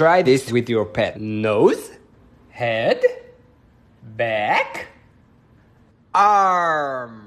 Try this with your pet. Nose, head, back, arm.